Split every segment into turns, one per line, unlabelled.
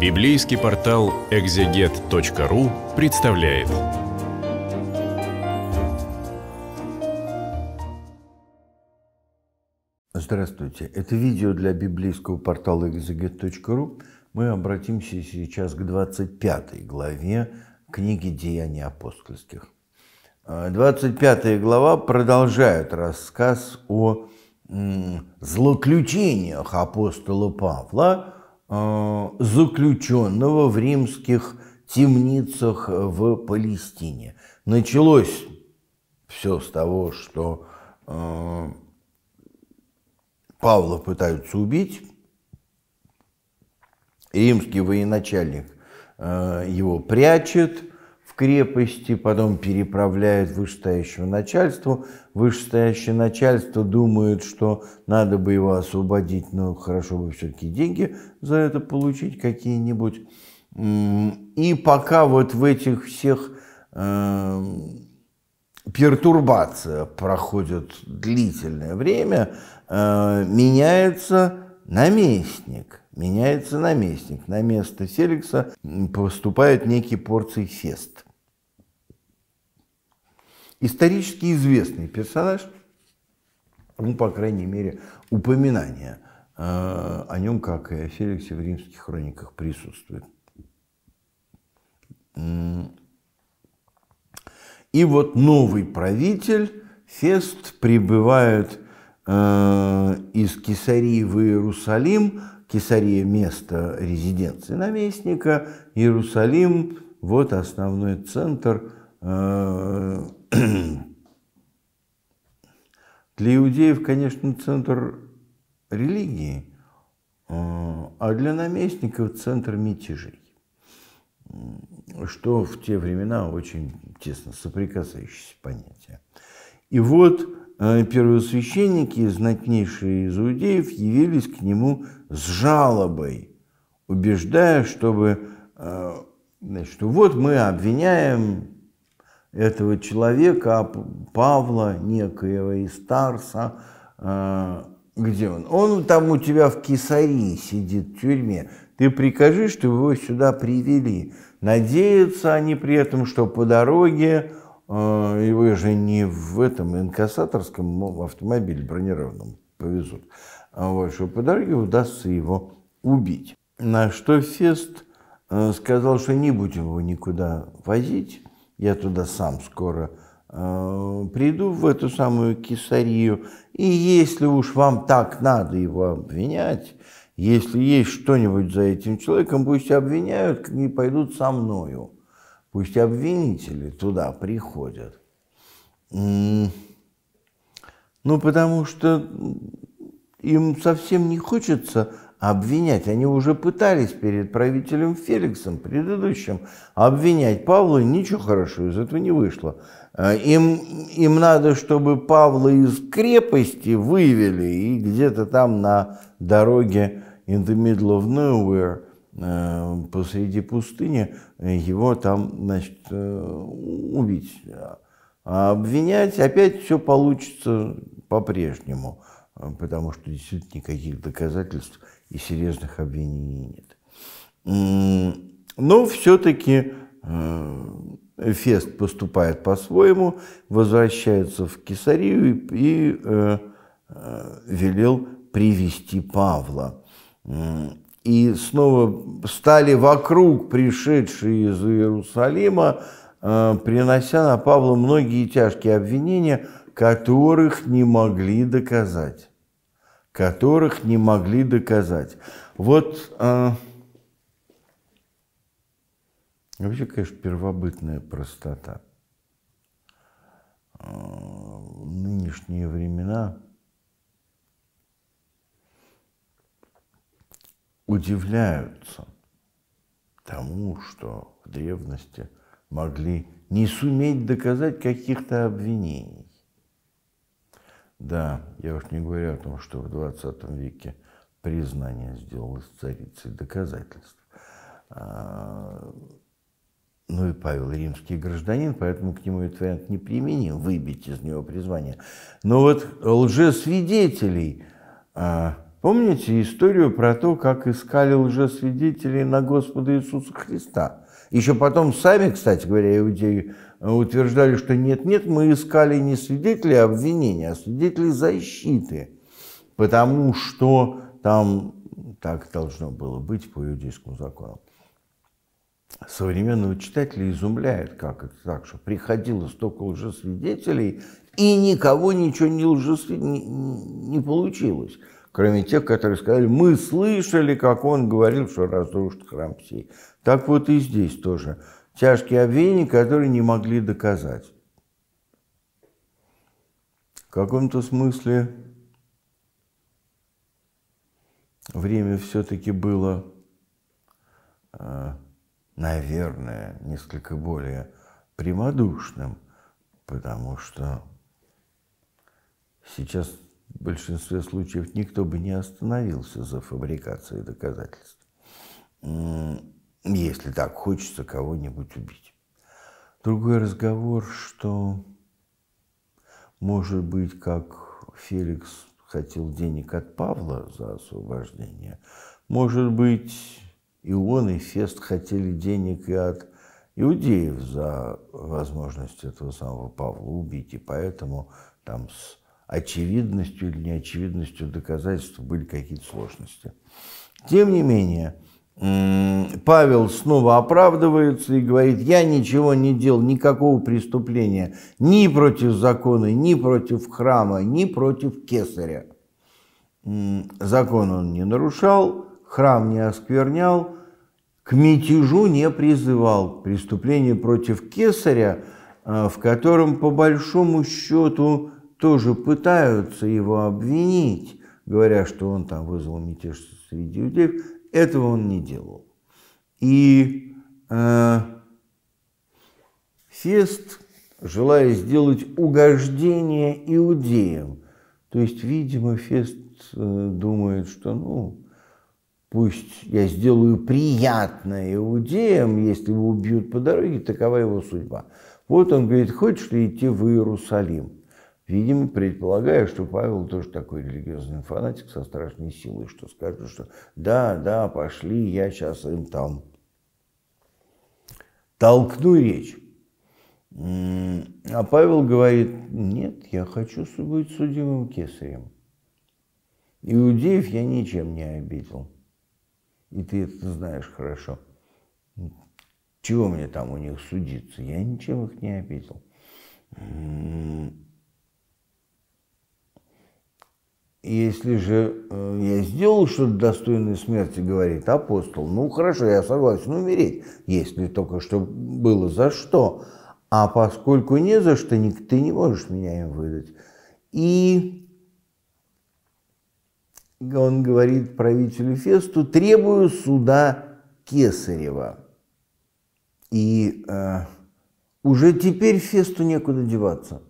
Библейский портал экзегет.ру представляет. Здравствуйте. Это видео для библейского портала экзегет.ру. Мы обратимся сейчас к 25 главе книги «Деяния апостольских». 25 а, глава продолжает рассказ о злоключениях апостола Павла – Э, заключенного в римских темницах в Палестине. Началось все с того, что э, Павла пытаются убить. Римский военачальник э, его прячет, в крепости, потом переправляют вышестоящему начальству. Вышестоящее начальство думает, что надо бы его освободить, но хорошо бы все-таки деньги за это получить какие-нибудь. И пока вот в этих всех э, эм, пертурбация проходит длительное время, э, меняется наместник. Меняется наместник. На место Феликса поступает некий порций фест исторически известный персонаж, ну, по крайней мере, упоминание э, о нем, как и о Феликсе в римских хрониках, присутствует. И вот новый правитель Фест прибывает э, из Кесарии в Иерусалим. Кесария – место резиденции наместника. Иерусалим – вот основной центр э, Для иудеев, конечно, центр религии, э, а для наместников центр мятежей, что в те времена очень тесно соприкасающиеся понятия. И вот э, первосвященники, знатнейшие из иудеев, явились к нему с жалобой, убеждая, чтобы, э, значит, что вот мы обвиняем этого человека, а Павла некоего из Тарса, а, где он? Он там у тебя в Кесарии сидит, в тюрьме. Ты прикажи, чтобы его сюда привели. Надеются они при этом, что по дороге а, его же не в этом инкассаторском автомобиле бронированном повезут, а вот, что по дороге удастся его убить. На что Фест сказал, что не будем его никуда возить, я туда сам скоро э, приду, в эту самую Кесарию. И если уж вам так надо его обвинять, если есть что-нибудь за этим человеком, пусть обвиняют, как пойдут со мною. Пусть обвинители туда приходят. Ну, потому что им совсем не хочется обвинять. Они уже пытались перед правителем Феликсом, предыдущим, обвинять Павла, и ничего хорошего из этого не вышло. Э, им, им надо, чтобы Павла из крепости вывели и где-то там на дороге in the middle of nowhere, э, посреди пустыни, его там, значит, э, убить. А обвинять опять все получится по-прежнему, потому что действительно никаких доказательств и серьезных обвинений нет. Но все-таки э, Фест поступает по-своему, возвращается в Кесарию и, и э, э велел привести Павла. И снова стали вокруг пришедшие из Иерусалима, э, принося на Павла многие тяжкие обвинения, которых не могли доказать которых не могли доказать. Вот а, вообще, конечно, первобытная простота. А, нынешние времена удивляются тому, что в древности могли не суметь доказать каких-то обвинений. Да, я уж не говорю о том, что в 20 веке признание сделалось царицей доказательств. А, ну и Павел римский гражданин, поэтому к нему этот вариант не применим, выбить из него призвание. Но вот лжесвидетелей, а, помните историю про то, как искали лжесвидетелей на Господа Иисуса Христа – еще потом сами, кстати говоря, иудеи э, утверждали, что нет-нет, мы искали не свидетелей обвинения, а свидетелей защиты, потому что там так должно было быть по иудейскому закону. Современного читателя изумляет, как это так, что приходило столько лжесвидетелей, и никого ничего не лжесвид... не, не получилось, кроме тех, которые сказали, мы слышали, как он говорил, что разрушит храм сей. Так вот и здесь тоже. Тяжкие обвинения, которые не могли доказать. В каком-то смысле время все-таки было, э, наверное, несколько более прямодушным, потому что сейчас в большинстве случаев никто бы не остановился за фабрикацией доказательств если так хочется кого-нибудь убить. Другой разговор, что, может быть, как Феликс хотел денег от Павла за освобождение, может быть, и он, и Фест хотели денег и от иудеев за возможность этого самого Павла убить, и поэтому там с очевидностью или неочевидностью доказательств были какие-то сложности. Тем не менее, Павел снова оправдывается и говорит, я ничего не делал, никакого преступления, ни против закона, ни против храма, ни против кесаря. Закон он не нарушал, храм не осквернял, к мятежу не призывал. Преступление против кесаря, э, в котором по большому счету тоже пытаются его обвинить, говоря, что он там вызвал мятеж среди людей, этого он не делал. И э, Фест, желая сделать угождение иудеям, то есть, видимо, Фест э, думает, что, ну, пусть я сделаю приятное иудеям, если его убьют по дороге, такова его судьба. Вот он говорит, хочешь ли идти в Иерусалим? Видимо, предполагаю, что Павел тоже такой религиозный фанатик со страшной силой, что скажет, что да, да, пошли, я сейчас им там толкну речь. А Павел говорит, нет, я хочу быть судимым кесарем. Иудеев я ничем не обидел. И ты это знаешь хорошо. Чего мне там у них судиться? Я ничем их не обидел. Если же э, я сделал что-то достойное смерти, говорит апостол, ну хорошо, я согласен умереть, если только что было за что. А поскольку не за что, ты не можешь меня им выдать. И он говорит правителю Фесту, требую суда Кесарева. И э, уже теперь Фесту некуда деваться,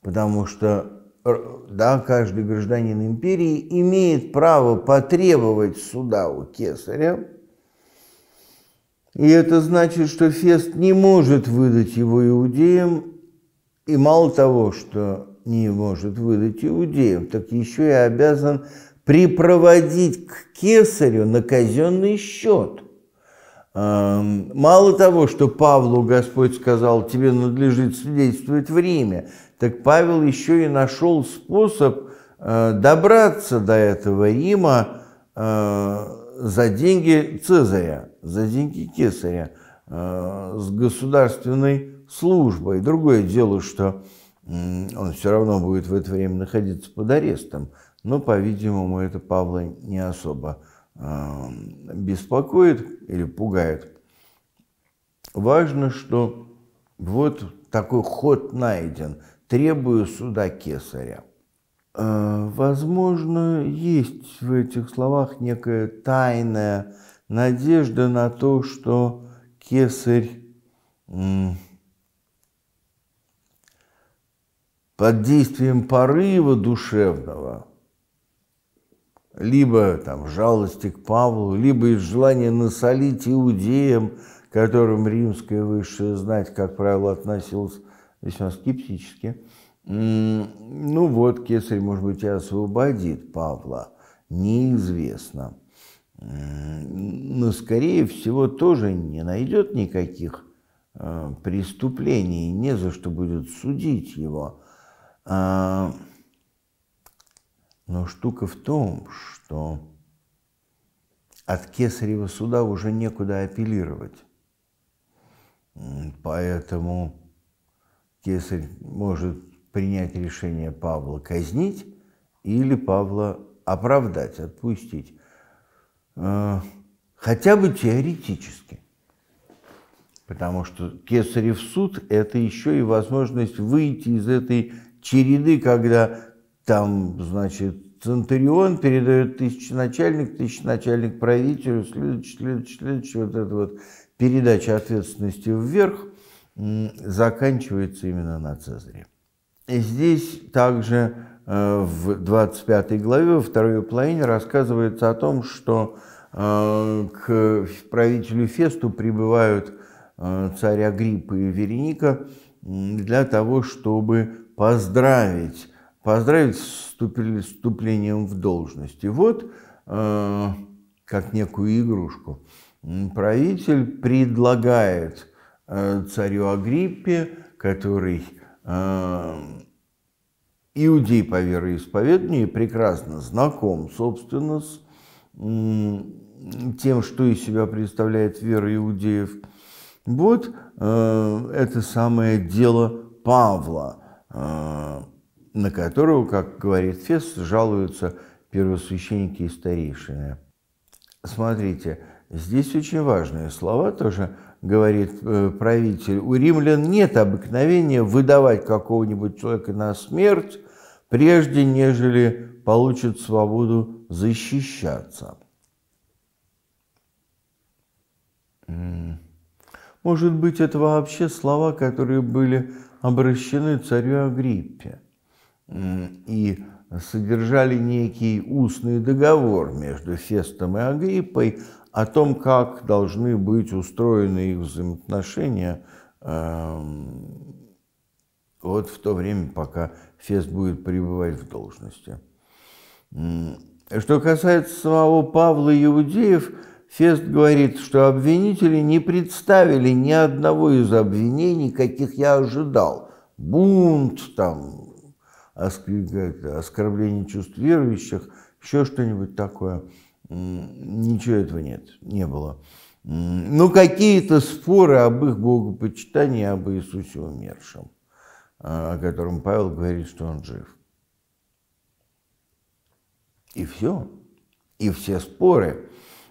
потому что да, каждый гражданин империи имеет право потребовать суда у кесаря, и это значит, что Фест не может выдать его иудеям, и мало того, что не может выдать иудеям, так еще и обязан припроводить к кесарю на казенный счет. Мало того, что Павлу Господь сказал, тебе надлежит свидетельствовать в Риме, так Павел еще и нашел способ э, добраться до этого Рима э, за деньги Цезаря, за деньги Кесаря, э, с государственной службой. Другое дело, что он все равно будет в это время находиться под арестом, но, по-видимому, это Павла не особо беспокоит или пугает. Важно, что вот такой ход найден – требую суда кесаря. Э, возможно, есть в этих словах некая тайная надежда на то, что кесарь под действием порыва душевного, либо там жалости к Павлу, либо из желания насолить иудеям, которым римская высшая знать, как правило, относилась весьма скептически. Ну вот, кесарь, может быть, и освободит Павла, неизвестно. Но, скорее всего, тоже не найдет никаких э, преступлений, не за что будет судить его. А, но штука в том, что от кесарева суда уже некуда апеллировать. Поэтому кесарь может принять решение Павла казнить или Павла оправдать, отпустить. Э, хотя бы теоретически. Потому что кесарев суд – это еще и возможность выйти из этой череды, когда там, значит, Центурион передает тысяченачальник, тысяченачальник правителю, следующий, следующий, следующий, вот эта вот передача ответственности вверх – заканчивается именно на Цезаре. И здесь также э, в 25 главе, во второй половине, рассказывается о том, что э, к правителю Фесту прибывают э, царь Агриппа и Вереника для того, чтобы поздравить, поздравить с вступлением в должность. И вот, как некую игрушку, правитель предлагает – Э, царю Агриппе, который э, иудей по вероисповеданию прекрасно знаком, собственно, с тем, что из себя представляет вера иудеев. Вот э, это самое дело Павла, на которого, как говорит Фес, жалуются первосвященники и старейшины. Смотрите, Здесь очень важные слова тоже говорит э, правитель. У римлян нет обыкновения выдавать какого-нибудь человека на смерть, прежде нежели получит свободу защищаться. М-м. Может быть, это вообще слова, которые были обращены царю Агриппе и содержали некий устный договор между Фестом и Агриппой о том, как должны быть устроены их взаимоотношения эм, вот в то время, пока Фест будет пребывать в должности. Что касается самого Павла Иудеев, Фест говорит, что обвинители не представили ни одного из обвинений, каких я ожидал. Бунт, там, оскорбление чувств верующих, еще что-нибудь такое – Ничего этого нет, не было. Ну, какие-то споры об их богопочитании, об Иисусе умершем, а, о котором Павел говорит, что он жив. И все. И все споры.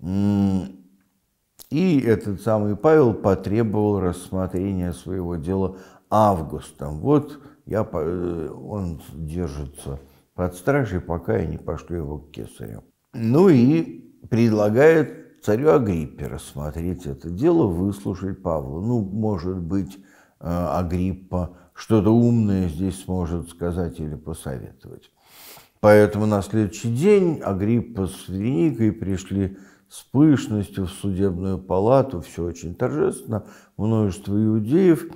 И этот самый Павел потребовал рассмотрения своего дела августом. Вот я, э, он держится под стражей, пока я не пошлю его к кесарю. Ну и предлагает царю Агриппе рассмотреть это дело, выслушать Павла. Ну, может быть, э, Агриппа что-то умное здесь сможет сказать или посоветовать. Поэтому на следующий день Агриппа с Вереникой пришли с пышностью в судебную палату, все очень торжественно, множество иудеев,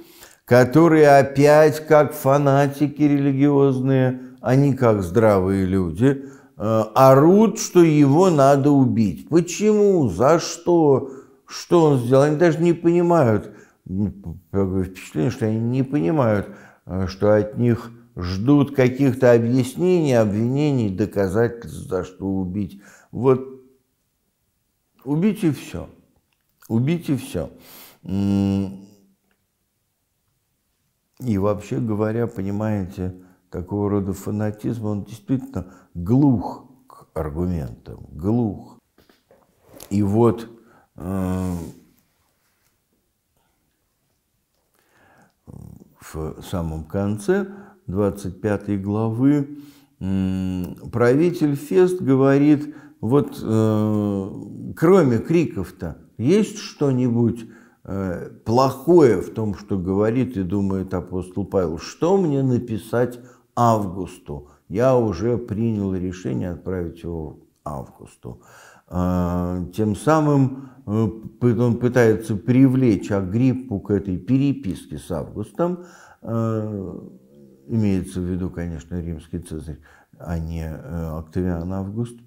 которые опять как фанатики религиозные, они как здравые люди – Э, орут, что его надо убить. Почему? За что? Что он сделал? Они даже не понимают. Впечатление, что они не понимают, э, что от них ждут каких-то объяснений, обвинений, доказательств, за что убить. Вот убить и все. Убить и все. И вообще говоря, понимаете, такого рода фанатизм, он действительно глух к аргументам, глух. И вот э, в самом конце 25 главы правитель Фест говорит, вот э, кроме криков-то есть что-нибудь э, плохое в том, что говорит и думает апостол Павел? Что мне написать Августу? я уже принял решение отправить его в августу. А, тем самым э, он пытается привлечь Агриппу к этой переписке с Августом, а, имеется в виду, конечно, римский цезарь, а не э, Октавиан Август,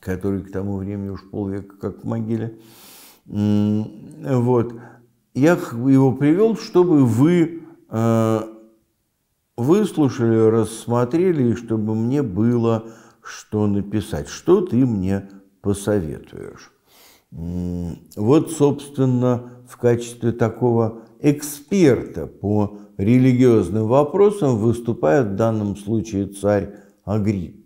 который к тому времени уж полвека как в могиле. Вот. Я его привел, чтобы вы э, выслушали, рассмотрели, и чтобы мне было что написать. Что ты мне посоветуешь? Вот, собственно, в качестве такого эксперта по религиозным вопросам выступает в данном случае царь Агрипп.